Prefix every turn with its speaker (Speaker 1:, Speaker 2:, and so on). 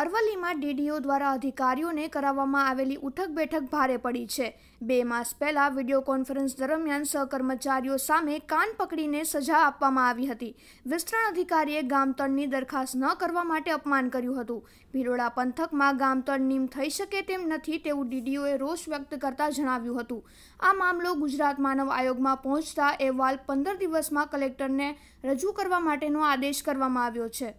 Speaker 1: અરવલ્લીમાં DDO દ્વારા અધિકારીઓને કરાવવામાં આવેલી ઉઠક બેઠક ભારે પડી છે બે માસ પહેલા વિડીયો કોન્ફરન્સ દરમિયાન સહકર્મચારીઓ સામે કાન પકડીને સજા આપવામાં આવી હતી વિસ્તરણ અધિકારીએ ગામતળની દરખાસ્ત ન કરવા માટે અપમાન કર્યું હતું ભીરોડા પંથકમાં ગામતળ નિમ થઈ શકે તેમ નથી તેવું ડીડીઓએ રોષ વ્યક્ત કરતા જણાવ્યું હતું આ મામલો ગુજરાત માનવ આયોગમાં પહોંચતા અહેવાલ પંદર દિવસમાં કલેક્ટરને રજૂ કરવા માટેનો આદેશ કરવામાં આવ્યો છે